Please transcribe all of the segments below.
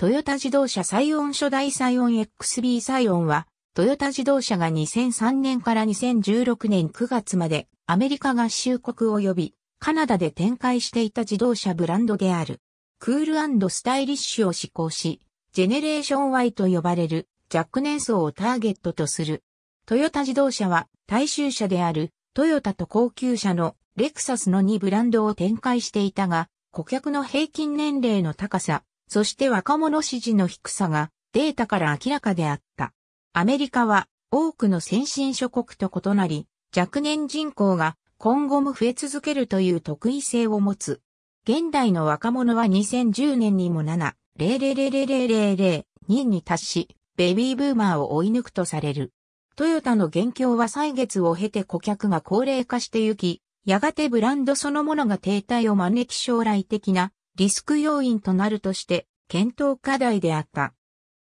トヨタ自動車サイオン初代サイオン XB サイオンは、トヨタ自動車が2003年から2016年9月までアメリカ合衆国及びカナダで展開していた自動車ブランドである。クールスタイリッシュを施行し、ジェネレーション Y と呼ばれる若年層をターゲットとする。トヨタ自動車は大衆車であるトヨタと高級車のレクサスの2ブランドを展開していたが、顧客の平均年齢の高さ、そして若者支持の低さがデータから明らかであった。アメリカは多くの先進諸国と異なり、若年人口が今後も増え続けるという特異性を持つ。現代の若者は2010年にも7、0 0 0 0 0 0に達し、ベビーブーマーを追い抜くとされる。トヨタの現況は歳月を経て顧客が高齢化してゆき、やがてブランドそのものが停滞を招き将来的なリスク要因となるとして検討課題であった。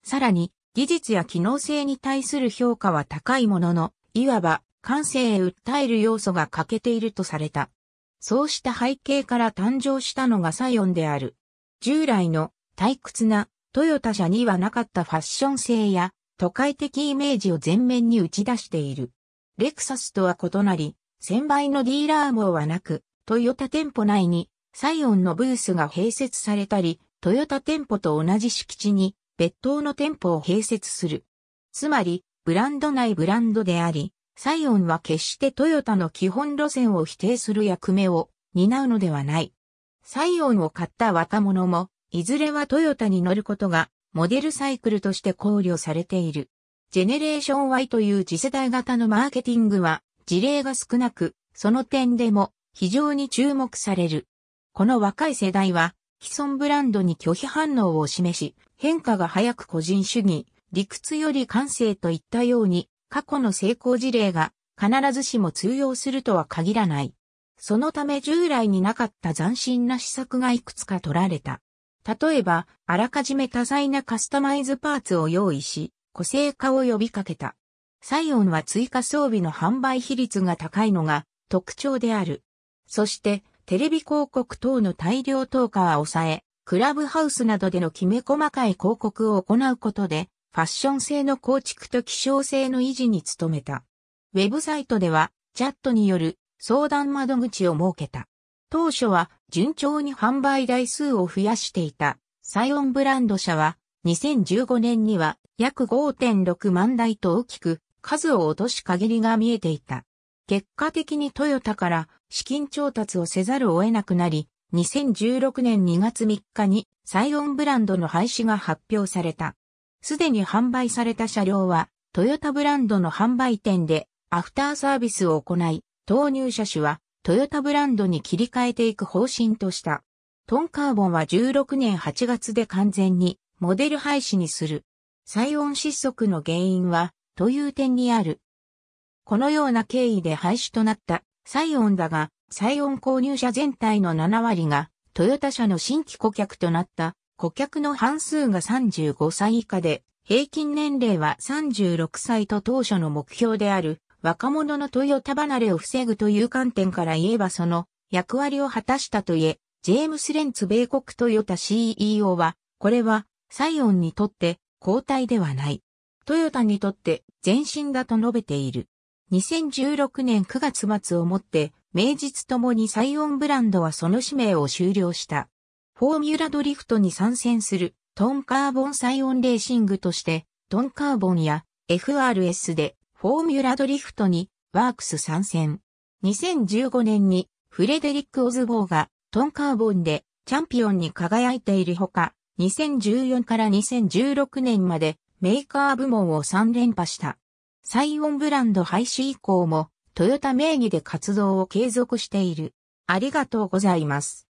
さらに、技術や機能性に対する評価は高いものの、いわば感性へ訴える要素が欠けているとされた。そうした背景から誕生したのがサヨンである。従来の退屈なトヨタ社にはなかったファッション性や都会的イメージを前面に打ち出している。レクサスとは異なり、1000倍のディーラー網はなく、トヨタ店舗内にサイオンのブースが併設されたり、トヨタ店舗と同じ敷地に別当の店舗を併設する。つまり、ブランド内ブランドであり、サイオンは決してトヨタの基本路線を否定する役目を担うのではない。サイオンを買った若者も、いずれはトヨタに乗ることが、モデルサイクルとして考慮されている。ジェネレーション Y という次世代型のマーケティングは、事例が少なく、その点でも非常に注目される。この若い世代は、既存ブランドに拒否反応を示し、変化が早く個人主義、理屈より感性といったように、過去の成功事例が必ずしも通用するとは限らない。そのため従来になかった斬新な施策がいくつか取られた。例えば、あらかじめ多彩なカスタマイズパーツを用意し、個性化を呼びかけた。サイオンは追加装備の販売比率が高いのが特徴である。そして、テレビ広告等の大量投下は抑え、クラブハウスなどでのきめ細かい広告を行うことで、ファッション性の構築と希少性の維持に努めた。ウェブサイトでは、チャットによる相談窓口を設けた。当初は順調に販売台数を増やしていたサイオンブランド社は2015年には約5.6万台と大きく数を落とし限りが見えていた。結果的にトヨタから資金調達をせざるを得なくなり、2016年2月3日にサイオンブランドの廃止が発表された。すでに販売された車両は、トヨタブランドの販売店でアフターサービスを行い、投入車種はトヨタブランドに切り替えていく方針とした。トンカーボンは16年8月で完全にモデル廃止にする。サイオン失速の原因はという点にある。このような経緯で廃止となったサイオンだが、サイオン購入者全体の7割が、トヨタ社の新規顧客となった、顧客の半数が35歳以下で、平均年齢は36歳と当初の目標である、若者のトヨタ離れを防ぐという観点から言えばその役割を果たしたといえ、ジェームス・レンツ米国トヨタ CEO は、これはサイオンにとって交代ではない。トヨタにとって前進だと述べている。2016年9月末をもって、名実ともにサイオンブランドはその使命を終了した。フォーミュラドリフトに参戦するトンカーボンサイオンレーシングとして、トンカーボンや FRS でフォーミュラドリフトにワークス参戦。2015年にフレデリック・オズボーがトンカーボンでチャンピオンに輝いているほか、2014から2016年までメーカー部門を3連覇した。サイオンブランド廃止以降も、トヨタ名義で活動を継続している。ありがとうございます。